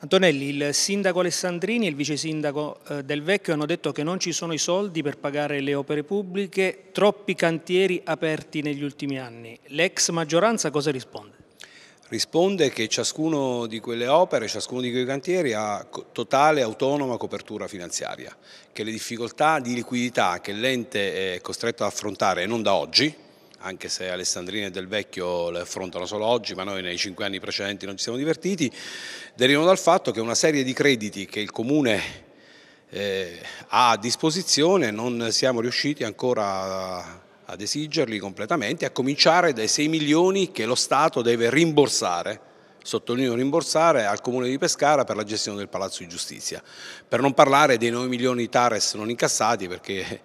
Antonelli, il sindaco Alessandrini e il vice sindaco eh, Del Vecchio hanno detto che non ci sono i soldi per pagare le opere pubbliche, troppi cantieri aperti negli ultimi anni. L'ex maggioranza cosa risponde? Risponde che ciascuno di quelle opere, ciascuno di quei cantieri ha totale autonoma copertura finanziaria, che le difficoltà di liquidità che l'ente è costretto ad affrontare non da oggi, anche se Alessandrina e Del Vecchio le affrontano solo oggi, ma noi nei cinque anni precedenti non ci siamo divertiti, derivano dal fatto che una serie di crediti che il Comune eh, ha a disposizione non siamo riusciti ancora ad esigerli completamente, a cominciare dai 6 milioni che lo Stato deve rimborsare sottolineo rimborsare al Comune di Pescara per la gestione del Palazzo di Giustizia, per non parlare dei 9 milioni di Tares non incassati perché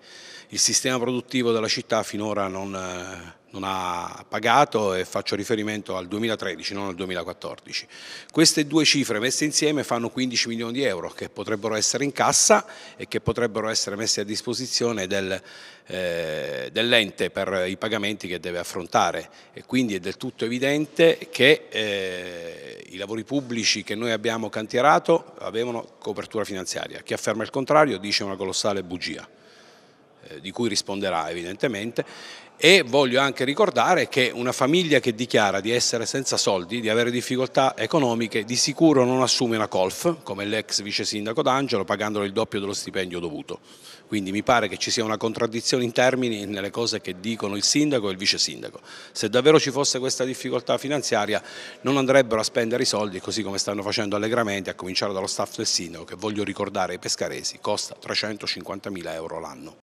il sistema produttivo della città finora non, eh, non, ha pagato e faccio riferimento al 2013, non al 2014. Queste due cifre messe insieme fanno 15 milioni di euro che potrebbero essere in cassa e che potrebbero essere messe a disposizione del, eh, dell'ente per i pagamenti che deve affrontare e quindi è del tutto evidente che eh, i lavori pubblici che noi abbiamo cantierato avevano copertura finanziaria. Chi afferma il contrario dice una colossale bugia. Eh, di cui risponderà evidentemente e voglio anche ricordare che una famiglia che dichiara di essere senza soldi, di avere difficoltà economiche, di sicuro non assume una colf, come l'ex vice sindaco D'Angelo, pagandole il doppio dello stipendio dovuto. Quindi mi pare che ci sia una contraddizione in termini nelle cose che dicono il sindaco e il vice sindaco. Se davvero ci fosse questa difficoltà finanziaria non andrebbero a spendere i soldi così come stanno facendo allegramente, a cominciare dallo staff del sindaco che voglio ricordare ai pescaresi costa 350 mila euro l'anno.